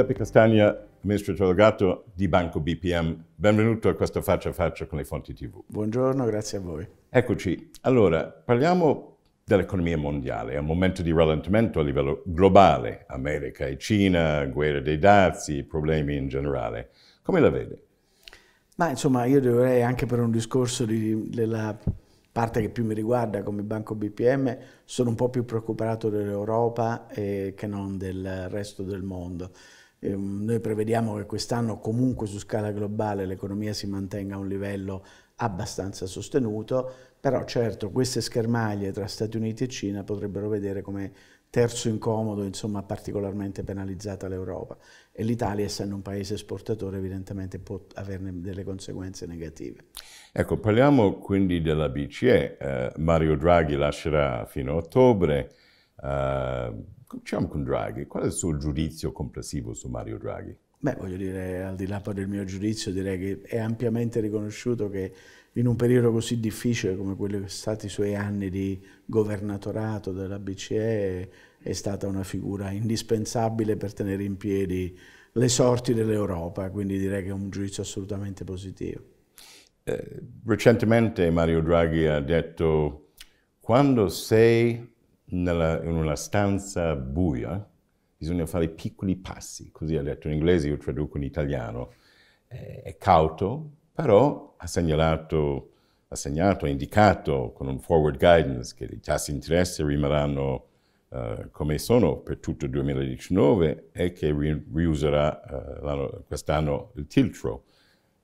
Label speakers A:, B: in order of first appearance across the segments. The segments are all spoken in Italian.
A: Giuseppe Castagna, amministratore delegato di Banco BPM. Benvenuto a questo faccia a faccia con le fonti TV.
B: Buongiorno, grazie a voi.
A: Eccoci. Allora, parliamo dell'economia mondiale. È un momento di rallentamento a livello globale. America e Cina, guerra dei dazi, problemi in generale. Come la vede?
B: Ma insomma, io dovrei anche per un discorso di, della parte che più mi riguarda come Banco BPM, sono un po' più preoccupato dell'Europa eh, che non del resto del mondo. Ehm, noi prevediamo che quest'anno comunque su scala globale l'economia si mantenga a un livello abbastanza sostenuto, però certo queste schermaglie tra Stati Uniti e Cina potrebbero vedere come terzo incomodo, insomma particolarmente penalizzata l'Europa e l'Italia essendo un paese esportatore evidentemente può averne delle conseguenze negative.
A: Ecco, parliamo quindi della BCE. Eh, Mario Draghi lascerà fino a ottobre, eh, Cominciamo con Draghi. Qual è il suo giudizio complessivo su Mario Draghi? Beh, voglio dire, al di là del mio giudizio, direi che è ampiamente
B: riconosciuto che in un periodo così difficile come quelli che sono stati i suoi anni di governatorato della BCE è stata una figura indispensabile per tenere in piedi le sorti dell'Europa, quindi direi che è un giudizio assolutamente positivo.
A: Eh, recentemente Mario Draghi ha detto quando sei nella, in una stanza buia, bisogna fare piccoli passi, così ha detto in inglese, io traduco in italiano. Eh, è cauto, però ha segnalato, ha segnato, ha indicato con un forward guidance che i tassi di interesse rimarranno Uh, come sono per tutto il 2019 e che ri- riuserà uh, quest'anno il tiltro.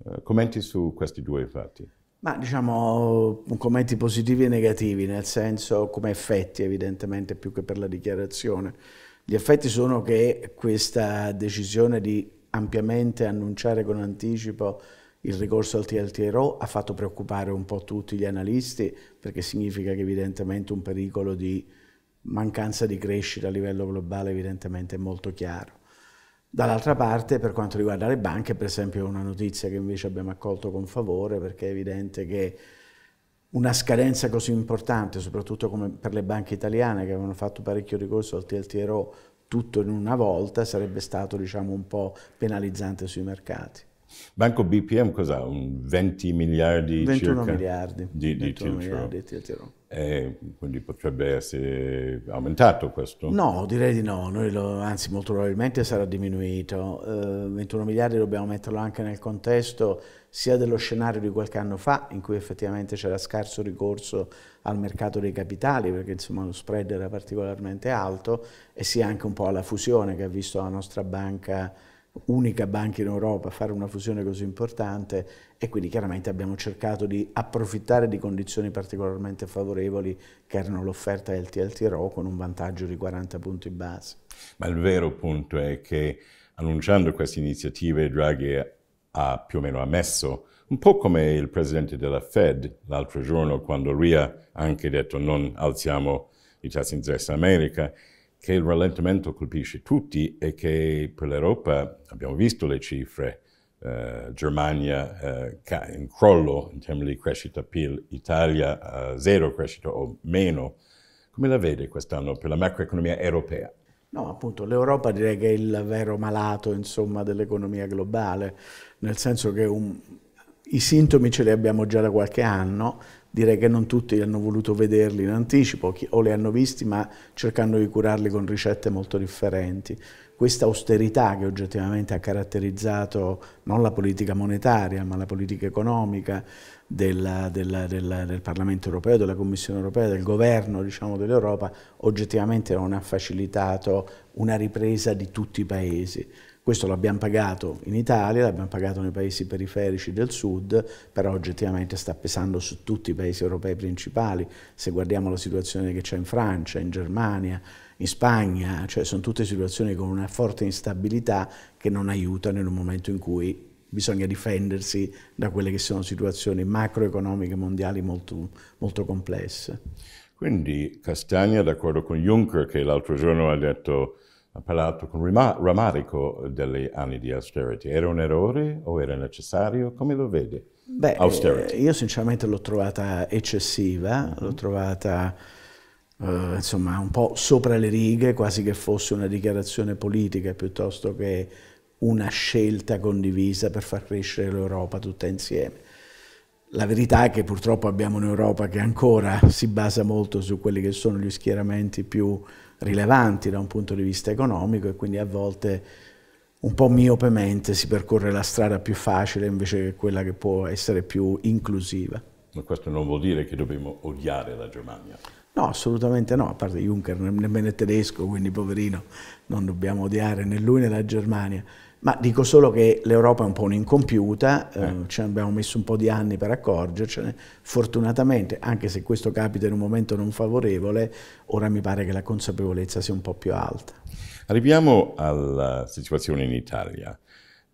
A: Uh, eh, commenti su questi due fatti.
B: Ma diciamo uh, commenti positivi e negativi, nel senso come effetti evidentemente più che per la dichiarazione. Gli effetti sono che questa decisione di ampiamente annunciare con anticipo il ricorso al TLTRO ha fatto preoccupare un po' tutti gli analisti perché significa che evidentemente un pericolo di mancanza di crescita a livello globale evidentemente è molto chiaro. Dall'altra parte, per quanto riguarda le banche, per esempio, è una notizia che invece abbiamo accolto con favore perché è evidente che una scadenza così importante, soprattutto per le banche italiane che avevano fatto parecchio ricorso al TLTRO tutto in una volta, sarebbe stato diciamo, un po' penalizzante sui mercati.
A: Banco BPM cos'ha? Un 20 miliardi 21 circa? Miliardi, di, 21 di miliardi di TLTRO. Eh, quindi potrebbe essere aumentato questo? No, direi di no, lo, anzi molto probabilmente
B: sarà diminuito. Eh, 21 miliardi dobbiamo metterlo anche nel contesto sia dello scenario di qualche anno fa in cui effettivamente c'era scarso ricorso al mercato dei capitali perché insomma lo spread era particolarmente alto e sia anche un po' alla fusione che ha visto la nostra banca unica banca in Europa, a fare una fusione così importante e quindi chiaramente abbiamo cercato di approfittare di condizioni particolarmente favorevoli che erano l'offerta del TLTRO con un vantaggio di 40 punti base.
A: Ma il vero punto è che annunciando queste iniziative Draghi ha più o meno ammesso, un po' come il presidente della Fed l'altro giorno quando lui ha anche detto non alziamo i tassi in interesse in America, che il rallentamento colpisce tutti e che per l'Europa, abbiamo visto le cifre, eh, Germania eh, in crollo in termini di crescita PIL, Italia a eh, zero crescita o meno, come la vede quest'anno per la macroeconomia europea?
B: No, appunto, l'Europa direi che è il vero malato, insomma, dell'economia globale, nel senso che un, i sintomi ce li abbiamo già da qualche anno, direi che non tutti hanno voluto vederli in anticipo o li hanno visti ma cercando di curarli con ricette molto differenti. Questa austerità che oggettivamente ha caratterizzato non la politica monetaria ma la politica economica della, della, della, del Parlamento europeo, della Commissione europea, del governo diciamo, dell'Europa oggettivamente non ha facilitato una ripresa di tutti i paesi. Questo l'abbiamo pagato in Italia, l'abbiamo pagato nei paesi periferici del sud, però oggettivamente sta pesando su tutti i paesi europei principali. Se guardiamo la situazione che c'è in Francia, in Germania, in Spagna, cioè sono tutte situazioni con una forte instabilità che non aiutano in un momento in cui bisogna difendersi da quelle che sono situazioni macroeconomiche mondiali molto, molto complesse.
A: Quindi Castagna, d'accordo con Juncker, che l'altro giorno ha detto ha parlato con rammarico degli anni di austerity. Era un errore o era necessario? Come lo vede?
B: Beh, eh, austerity. io sinceramente l'ho trovata eccessiva, mm-hmm. l'ho trovata eh, insomma un po' sopra le righe, quasi che fosse una dichiarazione politica piuttosto che una scelta condivisa per far crescere l'Europa tutta insieme. La verità è che purtroppo abbiamo un'Europa che ancora si basa molto su quelli che sono gli schieramenti più rilevanti da un punto di vista economico e quindi a volte un po' miopemente si percorre la strada più facile invece che quella che può essere più inclusiva.
A: Ma questo non vuol dire che dobbiamo odiare la Germania.
B: No, assolutamente no, a parte Juncker nemmeno è tedesco, quindi poverino, non dobbiamo odiare né lui né la Germania. Ma dico solo che l'Europa è un po' un'incompiuta, eh. eh, ci abbiamo messo un po' di anni per accorgercene, fortunatamente, anche se questo capita in un momento non favorevole, ora mi pare che la consapevolezza sia un po' più alta.
A: Arriviamo alla situazione in Italia.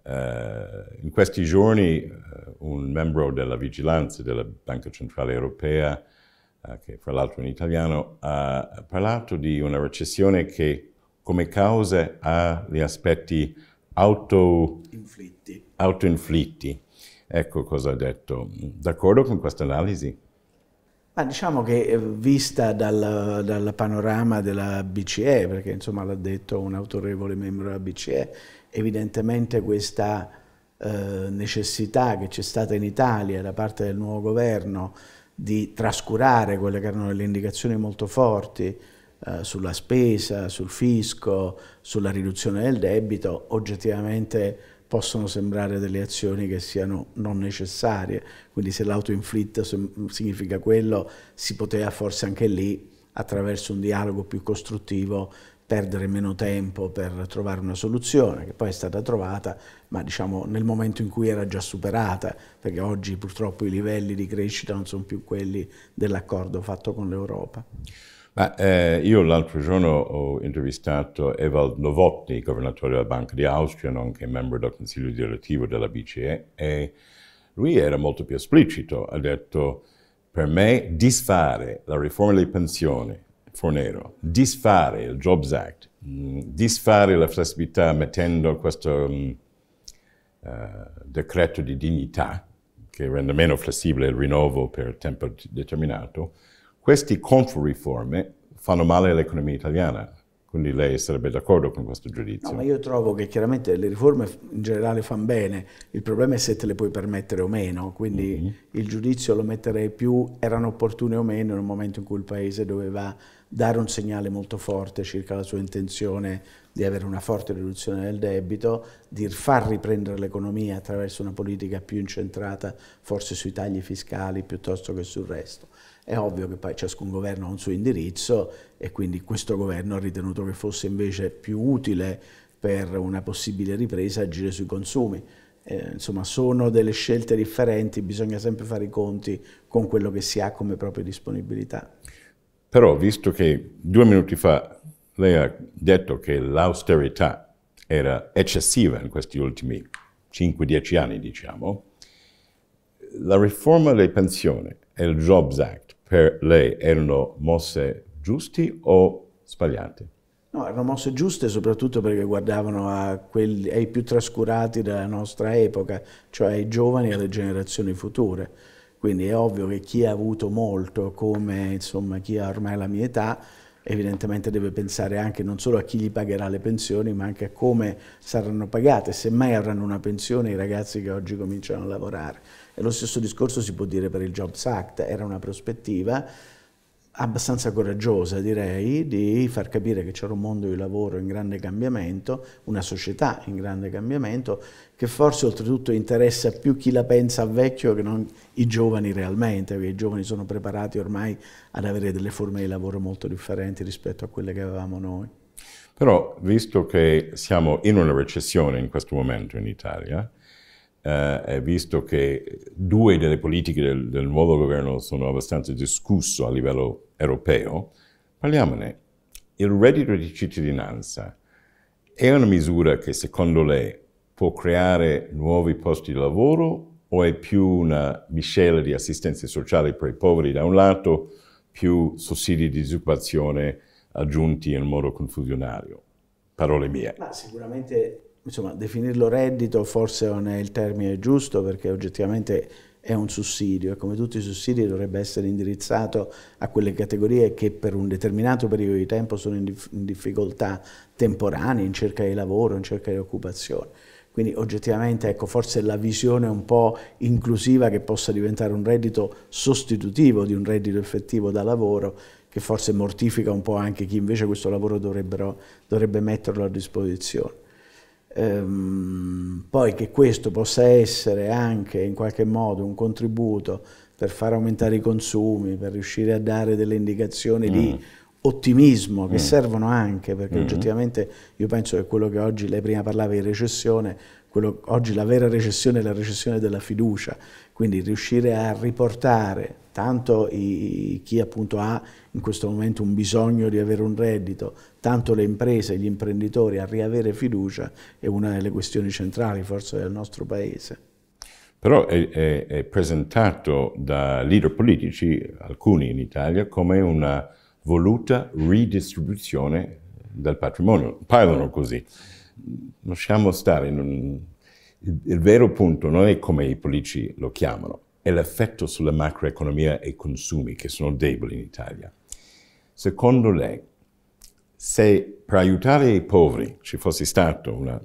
A: Eh, in questi giorni eh, un membro della vigilanza della Banca Centrale Europea, eh, che fra l'altro è un italiano, ha parlato di una recessione che come causa ha gli aspetti auto, autoinflitti. Ecco cosa ha detto. D'accordo con questa analisi?
B: Ma diciamo che eh, vista dal, dal, panorama della BCE, perché insomma l'ha detto un autorevole membro della BCE, evidentemente questa eh, necessità che c'è stata in Italia da parte del nuovo governo di trascurare quelle che erano le indicazioni molto forti eh, sulla spesa, sul fisco, sulla riduzione del debito, oggettivamente possono sembrare delle azioni che siano non necessarie, quindi se l'autoinflitto significa quello, si poteva forse anche lì, attraverso un dialogo più costruttivo, perdere meno tempo per trovare una soluzione, che poi è stata trovata, ma diciamo nel momento in cui era già superata, perché oggi purtroppo i livelli di crescita non sono più quelli dell'accordo fatto con l'Europa.
A: Ma eh, io l'altro giorno ho intervistato Evald Novotny, governatore della Banca di Austria, nonché membro del consiglio direttivo della BCE, e lui era molto più esplicito. Ha detto, per me disfare la riforma delle pensioni, Fornero, disfare il Jobs Act, mm, disfare la flessibilità mettendo questo mh, mm, eh, uh, decreto di dignità, che rende meno flessibile il rinnovo per tempo determinato, queste controriforme fanno male all'economia italiana, quindi lei sarebbe d'accordo con questo giudizio? No,
B: ma io trovo che chiaramente le riforme in generale fanno bene, il problema è se te le puoi permettere o meno, quindi mm -hmm. il giudizio lo metterei più erano opportune o meno nel momento in cui il Paese doveva dare un segnale molto forte circa la sua intenzione di avere una forte riduzione del debito, di far riprendere l'economia attraverso una politica più incentrata forse sui tagli fiscali piuttosto che sul resto. È ovvio che poi ciascun governo ha un suo indirizzo e quindi questo governo ha ritenuto che fosse invece più utile per una possibile ripresa agire sui consumi. Eh, insomma, sono delle scelte differenti, bisogna sempre fare i conti con quello che si ha come propria disponibilità.
A: Però, visto che due minuti fa lei ha detto che l'austerità era eccessiva in questi ultimi 5-10 anni, diciamo, la riforma delle pensioni e il Jobs Act per lei erano mosse giuste o sbagliate?
B: No, erano mosse giuste soprattutto perché guardavano quelli, ai più trascurati della nostra epoca, cioè ai giovani e alle generazioni future. Quindi è ovvio che chi ha avuto molto, come insomma, chi ha ormai la mia età, evidentemente deve pensare anche non solo a chi gli pagherà le pensioni, ma anche a come saranno pagate, se mai avranno una pensione i ragazzi che oggi cominciano a lavorare. E lo stesso discorso si può dire per il Jobs Act, era una prospettiva abbastanza coraggiosa direi di far capire che c'era un mondo di lavoro in grande cambiamento, una società in grande cambiamento che forse oltretutto interessa più chi la pensa vecchio che non i giovani realmente, perché i giovani sono preparati ormai ad avere delle forme di lavoro molto differenti rispetto a quelle che avevamo noi.
A: Però, visto che siamo in una recessione in questo momento in Italia, eh, visto che due delle politiche del, del nuovo governo sono abbastanza discusse a livello europeo, parliamone. Il reddito di cittadinanza è una misura che secondo lei può creare nuovi posti di lavoro o è più una miscela di assistenze sociali per i poveri da un lato, più sussidi di disoccupazione aggiunti in modo confusionario? Parole mie.
B: Ma sicuramente insomma, definirlo reddito forse non è il termine giusto perché oggettivamente è un sussidio e come tutti i sussidi dovrebbe essere indirizzato a quelle categorie che per un determinato periodo di tempo sono in, in difficoltà temporanee, in cerca di lavoro, in cerca di occupazione. Quindi oggettivamente ecco, forse la visione un po' inclusiva che possa diventare un reddito sostitutivo di un reddito effettivo da lavoro, che forse mortifica un po' anche chi invece questo lavoro dovrebbe metterlo a disposizione. Ehm, poi che questo possa essere anche in qualche modo un contributo per far aumentare i consumi, per riuscire a dare delle indicazioni mm. lì ottimismo che mm. servono anche perché mm. oggettivamente io penso che quello che oggi lei prima parlava di recessione quello, oggi la vera recessione è la recessione della fiducia quindi riuscire a riportare tanto i, chi appunto ha in questo momento un bisogno di avere un reddito tanto le imprese gli imprenditori a riavere fiducia è una delle questioni centrali forse del nostro paese
A: però è, è, è presentato da leader politici alcuni in Italia come una voluta ridistribuzione del patrimonio. Parlano così. Lasciamo stare. Non... Il, il vero punto non è come i politici lo chiamano, è l'effetto sulla macroeconomia e i consumi che sono deboli in Italia. Secondo lei, se per aiutare i poveri ci fosse stato un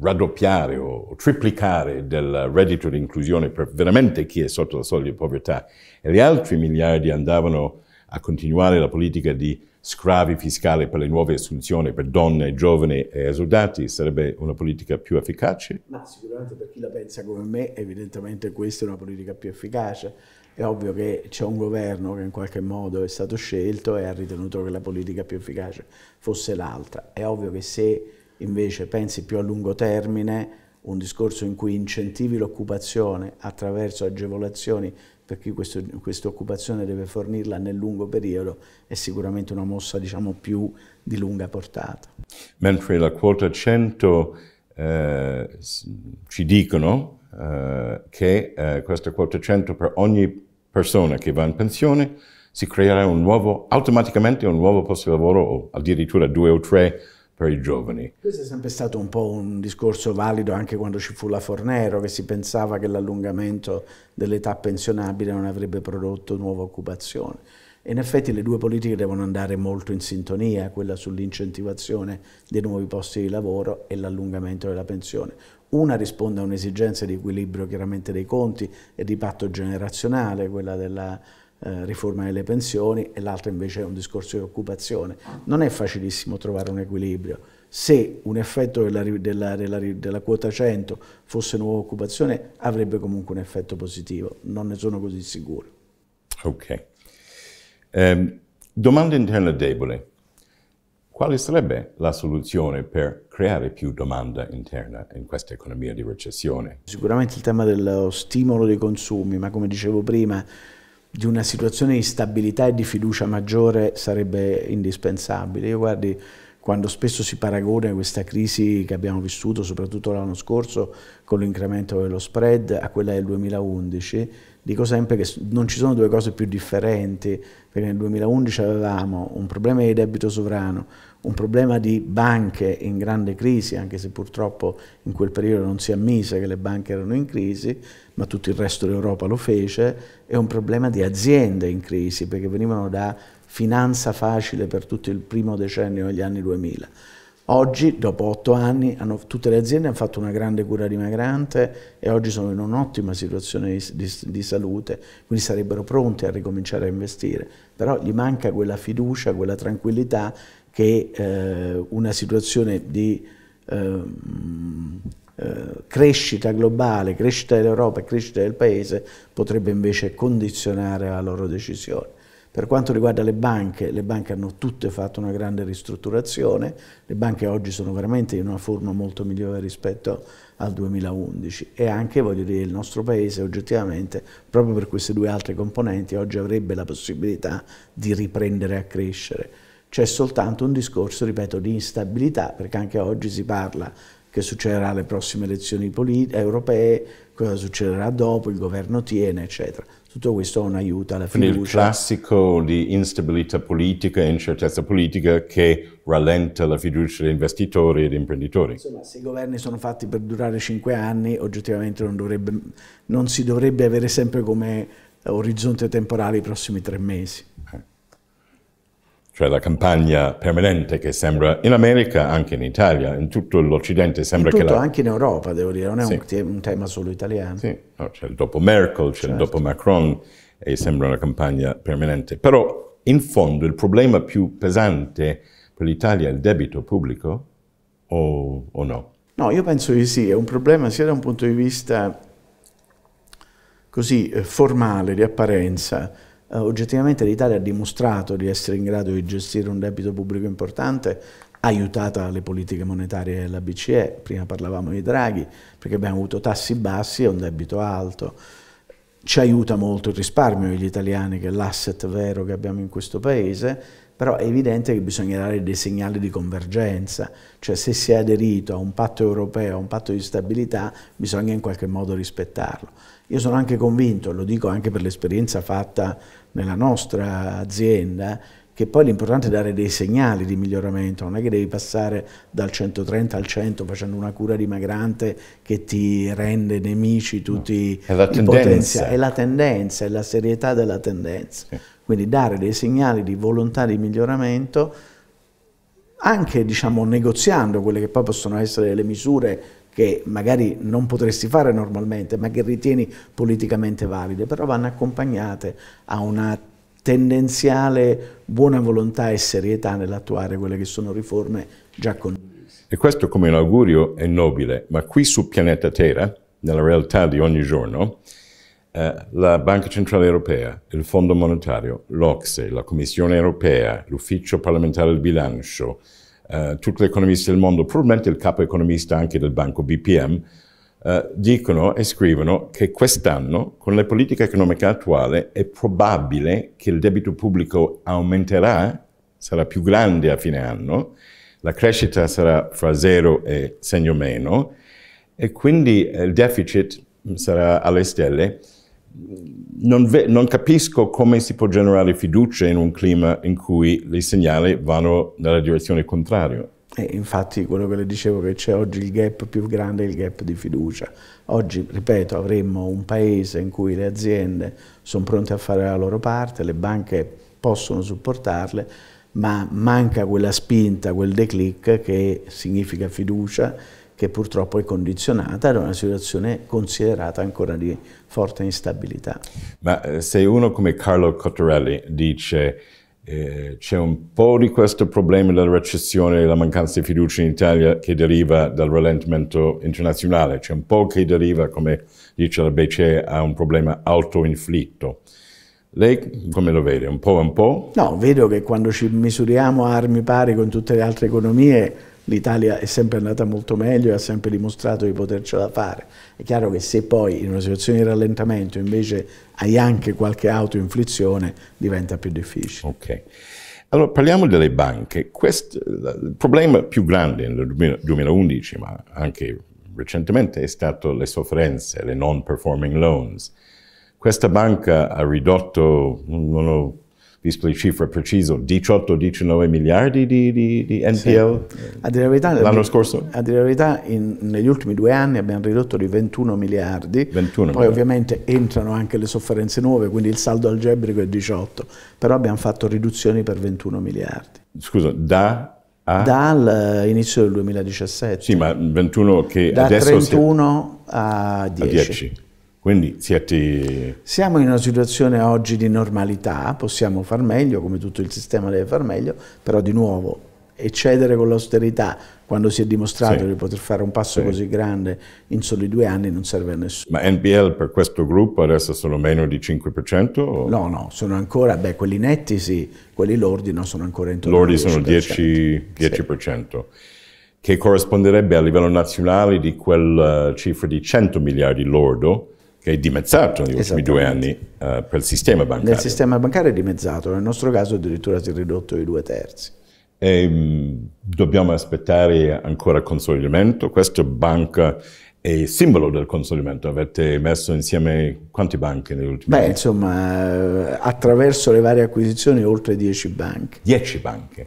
A: raddoppiare o triplicare del reddito di inclusione per veramente chi è sotto la soglia di povertà e gli altri miliardi andavano a continuare la politica di sgravi fiscali per le nuove assunzioni per donne, giovani e esodati sarebbe una politica più efficace?
B: Ma sicuramente per chi la pensa come me, evidentemente questa è una politica più efficace. È ovvio che c'è un governo che in qualche modo è stato scelto e ha ritenuto che la politica più efficace fosse l'altra. È ovvio che se invece pensi più a lungo termine, un discorso in cui incentivi l'occupazione attraverso agevolazioni perché questo, questa occupazione deve fornirla nel lungo periodo, è sicuramente una mossa diciamo, più di lunga portata.
A: Mentre la quota 100 eh, ci dicono eh, che eh, questa quota 100 per ogni persona che va in pensione si creerà un nuovo, automaticamente un nuovo posto di lavoro o addirittura due o tre per i giovani.
B: Questo è sempre stato un po' un discorso valido anche quando ci fu la Fornero, che si pensava che l'allungamento dell'età pensionabile non avrebbe prodotto nuova occupazione. in effetti le due politiche devono andare molto in sintonia, quella sull'incentivazione dei nuovi posti di lavoro e l'allungamento della pensione. Una risponde a un'esigenza di equilibrio chiaramente dei conti e di patto generazionale, quella della eh, riforma delle pensioni e l'altra invece è un discorso di occupazione. Non è facilissimo trovare un equilibrio. Se un effetto della, della, della, della quota 100 fosse nuova occupazione avrebbe comunque un effetto positivo, non ne sono così sicuro.
A: Ok. Um, domanda interna debole. Quale sarebbe la soluzione per creare più domanda interna in questa economia di recessione?
B: Sicuramente il tema dello stimolo dei consumi, ma come dicevo prima, di una situazione di stabilità e di fiducia maggiore sarebbe indispensabile. Io guardi, quando spesso si paragona questa crisi che abbiamo vissuto, soprattutto l'anno scorso, con l'incremento dello spread a quella del 2011, dico sempre che non ci sono due cose più differenti, perché nel 2011 avevamo un problema di debito sovrano un problema di banche in grande crisi, anche se purtroppo in quel periodo non si ammise che le banche erano in crisi, ma tutto il resto d'Europa lo fece, e un problema di aziende in crisi, perché venivano da finanza facile per tutto il primo decennio degli anni 2000. Oggi, dopo otto anni, hanno, tutte le aziende hanno fatto una grande cura dimagrante e oggi sono in un'ottima situazione di, di, di, salute, quindi sarebbero pronte a ricominciare a investire. Però gli manca quella fiducia, quella tranquillità che eh, una situazione di ehm, eh, crescita globale, crescita dell'Europa e crescita del Paese potrebbe invece condizionare la loro decisione. Per quanto riguarda le banche, le banche hanno tutte fatto una grande ristrutturazione, le banche oggi sono veramente in una forma molto migliore rispetto al 2011 e anche voglio dire il nostro paese oggettivamente proprio per queste due altre componenti oggi avrebbe la possibilità di riprendere a crescere c'è soltanto un discorso, ripeto, di instabilità, perché anche oggi si parla che succederà alle prossime elezioni europee, cosa succederà dopo, il governo tiene, eccetera. Tutto questo non aiuta la fiducia. Quindi il
A: classico di instabilità politica e incertezza politica che rallenta la fiducia degli investitori e degli imprenditori.
B: Insomma, se i governi sono fatti per durare cinque anni, oggettivamente non, dovrebbe, non si dovrebbe avere sempre come orizzonte temporale i prossimi tre mesi
A: cioè la campagna permanente che sembra in America, anche in Italia, in tutto l'Occidente sembra tutto, che... La... anche
B: in Europa, devo dire, non è sì. un, tema solo italiano. Sì,
A: no, c'è il dopo Merkel, c'è certo. il dopo Macron e sembra una campagna permanente. Però in fondo il problema più pesante per l'Italia è il debito pubblico o, o no?
B: No, io penso di sì, è un problema sia da un punto di vista così eh, formale, di apparenza, eh, oggettivamente l'Italia ha dimostrato di essere in grado di gestire un debito pubblico importante, aiutata dalle politiche monetarie della BCE, prima parlavamo di Draghi, perché abbiamo avuto tassi bassi e un debito alto. Ci aiuta molto il risparmio degli italiani, che è l'asset vero che abbiamo in questo paese, però è evidente che bisogna dare dei segnali di convergenza, cioè se si è aderito a un patto europeo, a un patto di stabilità, bisogna in qualche modo rispettarlo. Io sono anche convinto, lo dico anche per l'esperienza fatta nella nostra azienda, che poi l'importante è dare dei segnali di miglioramento, non è che devi passare dal 130 al 100 facendo una cura dimagrante che ti rende nemici tutti no. i potenziali. È la tendenza, è la serietà della tendenza. Sì. Quindi dare dei segnali di volontà di miglioramento, anche diciamo, negoziando quelle che poi possono essere le misure che magari non potresti fare normalmente, ma che ritieni politicamente valide, però vanno accompagnate a una tendenziale buona volontà e serietà nell'attuare quelle che sono riforme già condivise.
A: E questo come un augurio è nobile, ma qui sul pianeta Terra, nella realtà di ogni giorno, eh, la Banca Centrale Europea, il Fondo Monetario, l'Ocse, la Commissione Europea, l'Ufficio Parlamentare del Bilancio, eh, tutti gli economisti del mondo, probabilmente il capo economista anche del banco BPM, eh, dicono e scrivono che quest'anno, con la politica economica attuale, è probabile che il debito pubblico aumenterà, sarà più grande a fine anno, la crescita sarà fra zero e segno meno, e quindi eh, il deficit sarà alle stelle non, ve- non, capisco come si può generare fiducia in un clima in cui i segnali vanno nella direzione contraria. Eh, infatti quello che le dicevo che c'è
B: oggi il gap più grande è il gap di fiducia. Oggi, ripeto, avremmo un paese in cui le aziende sono pronte a fare la loro parte, le banche possono supportarle, ma manca quella spinta, quel declic che significa fiducia che purtroppo è condizionata da una situazione considerata ancora di forte
A: instabilità. Ma eh, se uno come Carlo Cottarelli dice eh, c'è un po' di questo problema della recessione e la mancanza di fiducia in Italia che deriva dal rallentamento internazionale, c'è un po' che deriva, come dice la BCE, a un problema autoinflitto. Lei come lo vede? Un po' un po'? No, vedo che quando
B: ci misuriamo a armi pari con tutte le altre economie l'Italia è sempre andata molto meglio e ha sempre dimostrato di potercela fare. È chiaro che se poi in una situazione di rallentamento invece hai anche qualche autoinflizione diventa più difficile. Ok.
A: Allora parliamo delle banche. Questo, il problema più grande nel 2011, ma anche recentemente, è stato le sofferenze, le non performing loans. Questa banca ha ridotto, non ho dispiaceva preciso, 18-19 miliardi di, di, di NPL
B: sì. verità, l'anno scorso? A dire la verità, in, negli ultimi due anni abbiamo ridotto di 21 miliardi, 21 poi miliardi. ovviamente entrano anche le sofferenze nuove, quindi il saldo algebrico è 18, però abbiamo fatto riduzioni per 21 miliardi.
A: Scusa, da Ah.
B: dall'inizio eh, del 2017. Sì, ma
A: 21 che da adesso... Da
B: 31 si... a 10. A 10.
A: Quindi siete...
B: Siamo in una situazione oggi di normalità, possiamo far meglio, come tutto il sistema deve far meglio, però di nuovo eccedere con l'austerità quando si è dimostrato sì. di poter fare un passo sì. così grande in soli due anni non serve a nessuno. Ma
A: NPL per questo gruppo adesso sono meno di 5%? O?
B: No, no, sono ancora, beh, quelli netti sì, quelli lordi no, sono ancora intorno lordi al 10%. Lordi sono
A: 10%, 10% sì. che corrisponderebbe a livello nazionale di quella eh, cifra di 100 miliardi lordo, che è dimezzato negli ultimi due anni eh, per il sistema bancario. Nel
B: sistema bancario è dimezzato, nel nostro caso addirittura si è ridotto
A: di due terzi. E, ehm, mh, dobbiamo aspettare ancora consolidamento, questa banca è simbolo del consolidamento, avete messo insieme quante banche negli ultimi
B: Beh, anni? Beh, insomma, eh, attraverso le varie acquisizioni oltre 10 banche.
A: 10 banche.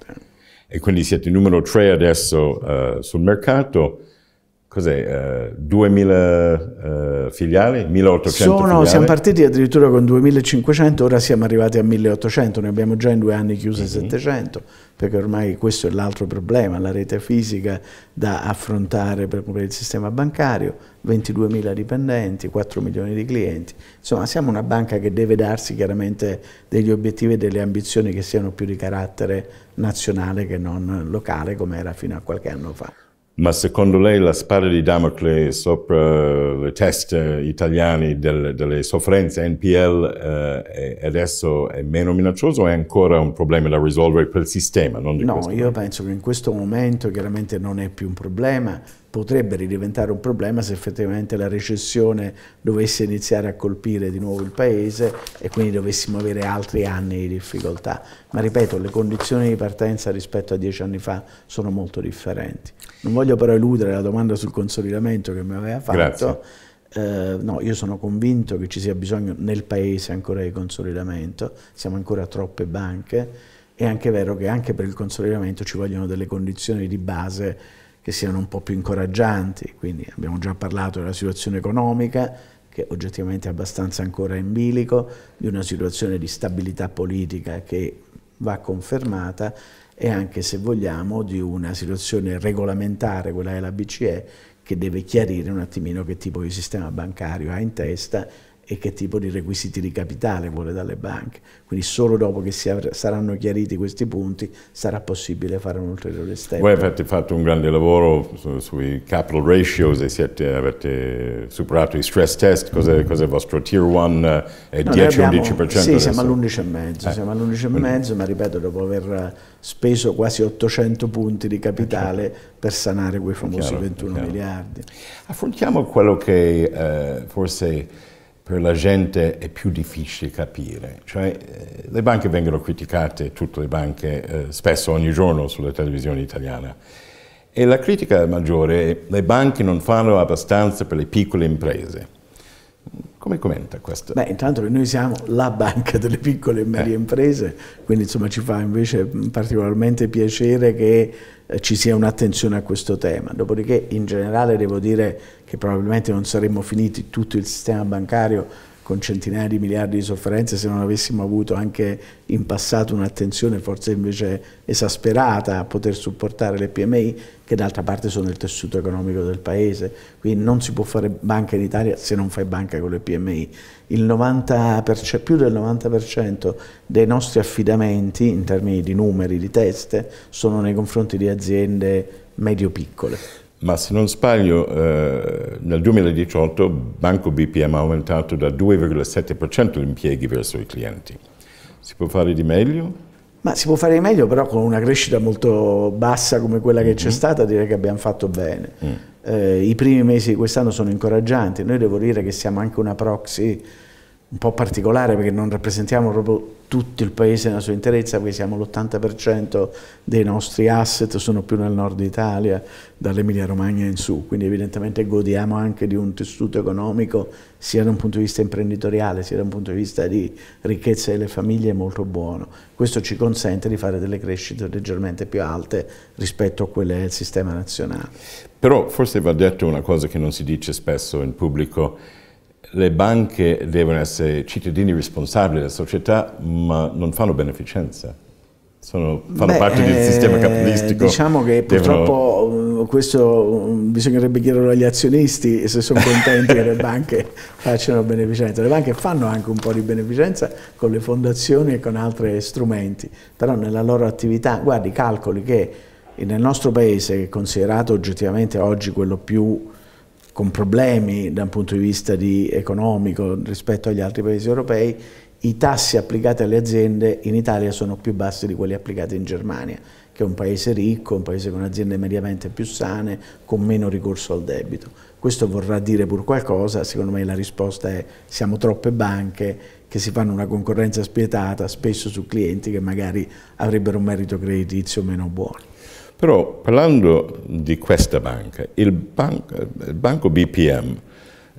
A: E quindi siete il numero 3 adesso uh, sul mercato cos'è, eh, 2000 eh, filiali, 1800 Sono, filiali. Siamo
B: partiti addirittura con 2500, ora siamo arrivati a 1800, ne abbiamo già in due anni chiuse mm-hmm. 700, perché ormai questo è l'altro problema, la rete fisica da affrontare per il sistema bancario, 22.000 dipendenti, 4 milioni di clienti, insomma siamo una banca che deve darsi chiaramente degli obiettivi e delle ambizioni che siano più di carattere nazionale che non locale come era fino a qualche anno fa
A: ma secondo lei la spada di Damocle sopra le teste italiane delle, delle sofferenze NPL eh, adesso è meno minaccioso o è ancora un problema da risolvere per il sistema? no, io momento.
B: penso che in questo momento chiaramente non è più un problema potrebbe ridiventare un problema se effettivamente la recessione dovesse iniziare a colpire di nuovo il paese e quindi dovessimo avere altri anni di difficoltà. Ma ripeto, le condizioni di partenza rispetto a dieci anni fa sono molto differenti. Non voglio però eludere la domanda sul consolidamento che mi aveva fatto. Eh, no, io sono convinto che ci sia bisogno nel paese ancora di consolidamento, siamo ancora troppe banche, è anche vero che anche per il consolidamento ci vogliono delle condizioni di base che siano un po' più incoraggianti, quindi abbiamo già parlato della situazione economica, che oggettivamente è abbastanza ancora in bilico, di una situazione di stabilità politica che va confermata e anche se vogliamo di una situazione regolamentare, quella della BCE, che deve chiarire un attimino che tipo di sistema bancario ha in testa e che tipo di requisiti di capitale vuole dalle banche. Quindi solo dopo che saranno chiariti questi punti sarà possibile fare un ulteriore step. Voi avete
A: fatto un grande lavoro su, sui capital ratios e siete, avete superato i stress test, cos'è, mm-hmm. cos il vostro tier 1 eh, è no, 10-11%? Sì, siamo all'11,5%, eh. siamo
B: all'11,5% ma ripeto dopo aver speso quasi 800 punti di capitale eh, certo. per sanare quei famosi chiaro, 21 miliardi.
A: Affrontiamo quello che eh, forse per la gente è più difficile capire. Cioè, eh, le banche vengono criticate, tutte le banche, eh, spesso ogni giorno sulla televisione italiana. E la critica maggiore è che le banche non fanno abbastanza per le piccole imprese. Come commenta questo? Beh,
B: intanto noi siamo la banca delle piccole e eh. medie eh. imprese, quindi insomma ci fa invece particolarmente piacere che eh, ci sia un'attenzione a questo tema. Dopodiché in generale devo dire che probabilmente non saremmo finiti tutto il sistema bancario con centinaia di miliardi di sofferenze se non avessimo avuto anche in passato un'attenzione forse invece esasperata a poter supportare le PMI che d'altra parte sono il tessuto economico del paese. Quindi non si può fare banca in Italia se non fai banca con le PMI. Per, più del 90% dei nostri affidamenti in termini di numeri, di teste, sono nei confronti di aziende medio-piccole
A: ma se non sbaglio eh, nel 2018 Banco BPM ha aumentato da 2,7% gli impieghi verso i clienti. Si può fare di meglio?
B: Ma si può fare di meglio però con una crescita molto bassa come quella che c'è mm-hmm. stata direi che abbiamo fatto bene. Mm. Eh, I primi mesi di quest'anno sono incoraggianti, noi devo dire che siamo anche una proxy un po' particolare perché non rappresentiamo proprio tutto il paese nella sua interezza, perché siamo l'80% dei nostri asset sono più nel nord Italia, dall'Emilia Romagna in su, quindi evidentemente godiamo anche di un tessuto economico sia da un punto di vista imprenditoriale, sia da un punto di vista di ricchezza delle famiglie molto buono. Questo ci consente di fare delle crescite leggermente più alte rispetto a quelle del sistema nazionale.
A: Però forse va detto una cosa che non si dice spesso in pubblico, le banche devono essere cittadini responsabili della società, ma non fanno beneficenza. Sono, fanno Beh, parte del eh, sistema capitalistico. Diciamo che purtroppo
B: devono... Uh, questo mm, bisognerebbe chiederlo agli azionisti se sono contenti che le banche facciano beneficenza. Le banche fanno anche un po' di beneficenza con le fondazioni e con altri strumenti, però nella loro attività, guardi, calcoli che nel nostro paese, considerato oggettivamente oggi quello più con problemi da un punto di vista di economico rispetto agli altri paesi europei, i tassi applicati alle aziende in Italia sono più bassi di quelli applicati in Germania, che è un paese ricco, un paese con aziende mediamente più sane, con meno ricorso al debito. Questo vorrà dire pur qualcosa, secondo me la risposta è siamo troppe banche che si fanno una concorrenza spietata spesso su clienti che magari avrebbero un merito creditizio meno buono.
A: Però parlando di questa banca, il, ban il banco BPM,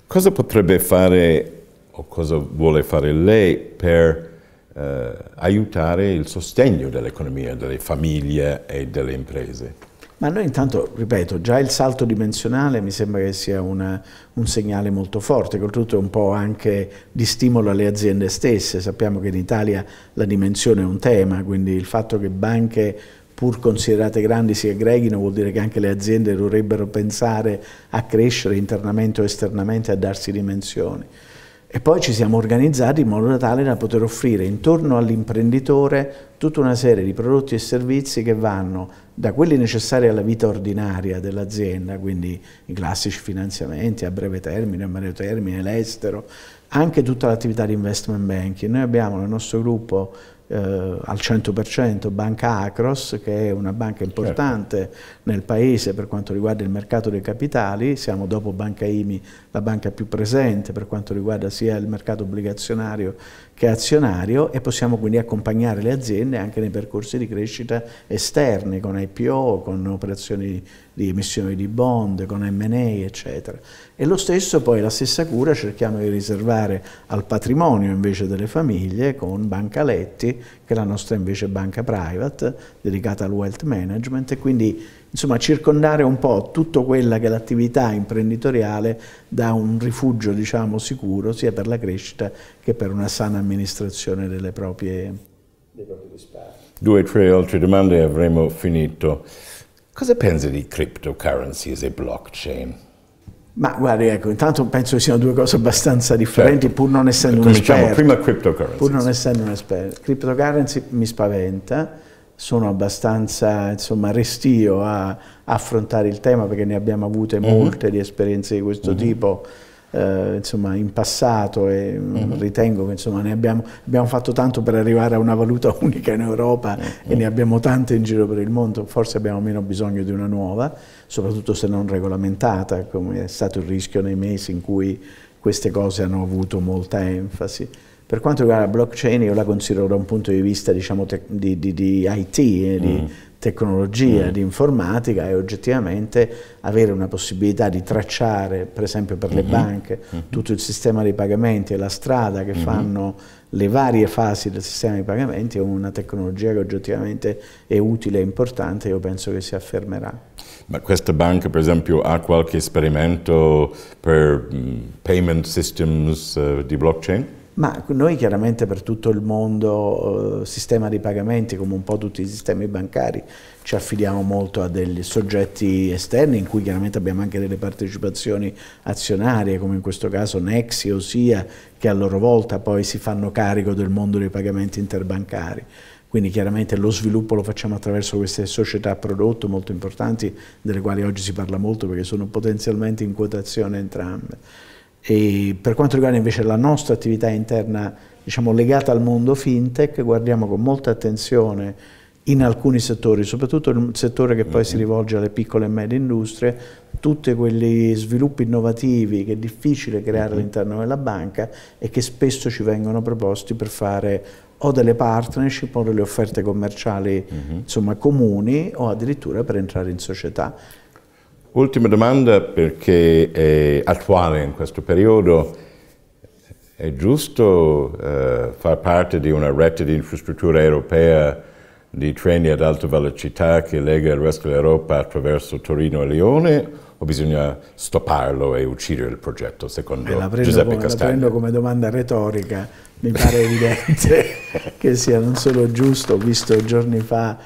A: cosa potrebbe fare o cosa vuole fare lei per eh, aiutare il sostegno dell'economia, delle famiglie e delle imprese?
B: Ma noi intanto, ripeto, già il salto dimensionale mi sembra che sia una, un segnale molto forte, che oltretutto è un po' anche di stimolo alle aziende stesse. Sappiamo che in Italia la dimensione è un tema, quindi il fatto che banche pur considerate grandi si aggreghino, vuol dire che anche le aziende dovrebbero pensare a crescere internamente o esternamente, a darsi dimensioni. E poi ci siamo organizzati in modo tale da poter offrire intorno all'imprenditore tutta una serie di prodotti e servizi che vanno da quelli necessari alla vita ordinaria dell'azienda, quindi i classici finanziamenti a breve termine, a medio termine, l'estero, anche tutta l'attività di investment banking. Noi abbiamo nel nostro gruppo eh, al 100% Banca Acros, che è una banca certo. importante certo. nel paese per quanto riguarda il mercato dei capitali, siamo dopo Banca IMI la banca più presente per quanto riguarda sia il mercato obbligazionario che è azionario e possiamo quindi accompagnare le aziende anche nei percorsi di crescita esterni con IPO, con operazioni di emissione di bond, con M&A eccetera. E lo stesso poi la stessa cura cerchiamo di riservare al patrimonio invece delle famiglie con Banca Letti che è la nostra invece banca private dedicata al wealth management e quindi insomma circondare un po' tutto quella che è l'attività imprenditoriale da un rifugio diciamo, sicuro sia per la crescita che per una sana amministrazione delle proprie, dei risparmi.
A: Due o tre altre domande e avremo finito. Cosa pensi di cryptocurrencies e blockchain?
B: Ma guardi, ecco, intanto penso che siano due cose abbastanza differenti, certo. pur non essendo un esperto. Cominciamo Prima cryptocurrency. Pur non essendo un esperto. Cryptocurrency mi spaventa, sono abbastanza insomma, restio a, affrontare il tema perché ne abbiamo avute mhm. molte mm di esperienze di questo mm tipo. Eh, insomma, in passato e mm ritengo che insomma, ne abbiamo, abbiamo, fatto tanto per arrivare a una valuta unica in Europa mhm. e ne abbiamo tante in giro per il mondo, forse abbiamo meno bisogno di una nuova, soprattutto se non regolamentata, come è stato il rischio nei mesi in cui queste cose hanno avuto molta enfasi. Per quanto riguarda la blockchain, io la considero da un punto di vista diciamo, di, di, di, IT, eh, mm. di tecnologia, mm. di informatica e oggettivamente avere una possibilità di tracciare, per esempio per mm -hmm. le mm-hmm. banche, -hmm. tutto il sistema dei pagamenti e la strada che -hmm. fanno le varie fasi del sistema dei pagamenti è una tecnologia che oggettivamente è utile e importante e io penso che si affermerà.
A: Ma questa banca, per esempio, ha qualche esperimento per mm, payment systems uh, di blockchain?
B: Ma noi chiaramente per tutto il mondo eh, sistema di pagamenti, come un po' tutti i sistemi bancari, ci affidiamo molto a degli soggetti esterni in cui chiaramente abbiamo anche delle partecipazioni azionarie, come in questo caso Nexi e Osia, che a loro volta poi si fanno carico del mondo dei pagamenti interbancari. Quindi chiaramente lo sviluppo lo facciamo attraverso queste società prodotto molto importanti, delle quali oggi si parla molto perché sono potenzialmente in quotazione entrambe. E per quanto riguarda invece la nostra attività interna diciamo, legata al mondo fintech, guardiamo con molta attenzione in alcuni settori, soprattutto il settore che poi si mm-hmm. rivolge alle piccole e medie industrie, tutti quegli sviluppi innovativi che è difficile creare mm-hmm. all'interno della banca e che spesso ci vengono proposti per fare o delle partnership o delle offerte commerciali mm-hmm. insomma, comuni o addirittura per entrare in società.
A: Ultima domanda perché è attuale in questo periodo. È giusto eh, far parte di una rete di infrastruttura europea di treni ad alta velocità che lega il resto dell'Europa attraverso Torino e Lione o bisogna stopparlo e uccidere il progetto secondo eh, Giuseppe come, Castagna? La prendo
B: come domanda retorica, mi pare evidente che sia non solo giusto, ho visto giorni fa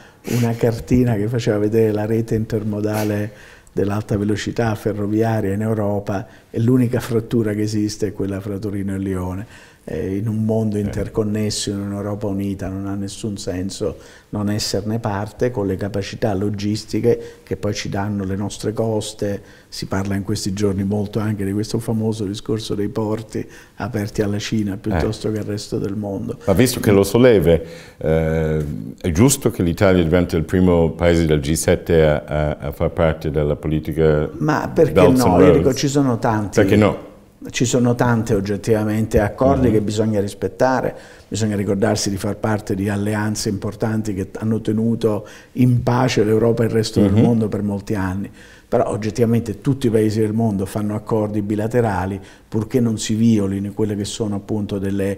B: una cartina che faceva vedere la rete intermodale dell'alta velocità ferroviaria in Europa e l'unica frattura che esiste è quella fra Torino e Lione eh, in un mondo eh. interconnesso, in un'Europa unita, non ha nessun senso non esserne parte con le capacità logistiche che poi ci danno le nostre coste, si parla in questi giorni molto anche di questo famoso discorso dei porti aperti alla Cina piuttosto eh. che al resto del mondo. Ma visto che lo
A: solleve, eh, è giusto che l'Italia diventi il primo paese del G7 a, a, far parte della politica? Ma perché Bells no? Io dico,
B: ci sono tanti. Perché no? Ci sono tanti oggettivamente accordi mm. che bisogna rispettare, bisogna ricordarsi di far parte di alleanze importanti che hanno tenuto in pace l'Europa e il resto mm -hmm. del mm-hmm. mondo per molti anni però oggettivamente tutti i paesi del mondo fanno accordi bilaterali purché non si violino quelle che sono appunto delle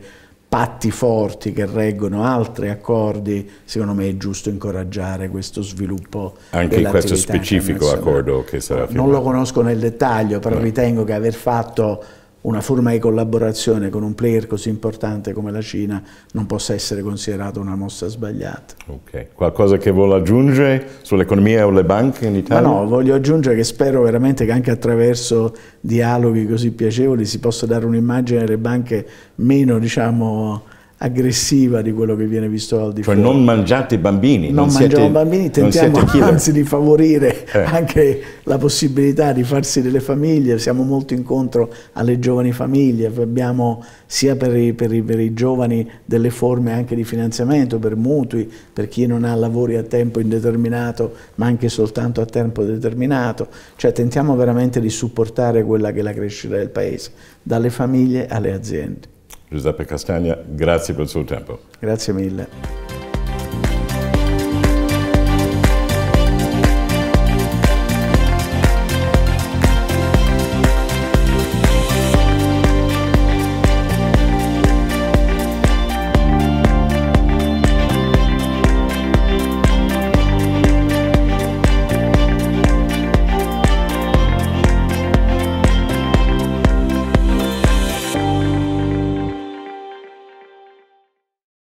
B: patti forti che reggono altri accordi, secondo me è giusto incoraggiare questo sviluppo. Anche in questo specifico accordo che sarà firmato. Non lo conosco nel dettaglio, però Beh. ritengo che aver fatto una forma di collaborazione con un player così importante come la Cina non possa essere considerata una mossa sbagliata.
A: Ok, Qualcosa che vuole aggiungere sull'economia o le banche in Italia? Ma no,
B: voglio aggiungere che spero veramente che anche attraverso dialoghi così piacevoli si possa dare un'immagine delle banche meno, diciamo, aggressiva di quello che viene visto al di cioè, fuori. Cioè non
A: mangiate i bambini. Non, non mangiamo siete, bambini, tentiamo anzi
B: di favorire eh. anche la possibilità di farsi delle famiglie, siamo molto incontro alle giovani famiglie, abbiamo sia per i, per, i, per i, giovani delle forme anche di finanziamento, per mutui, per chi non ha lavori a tempo indeterminato ma anche soltanto a tempo determinato, cioè tentiamo veramente di supportare quella che è la crescita del Paese, dalle famiglie alle aziende.
A: Giuseppe Castagna, grazie per il suo tempo.
B: Grazie mille.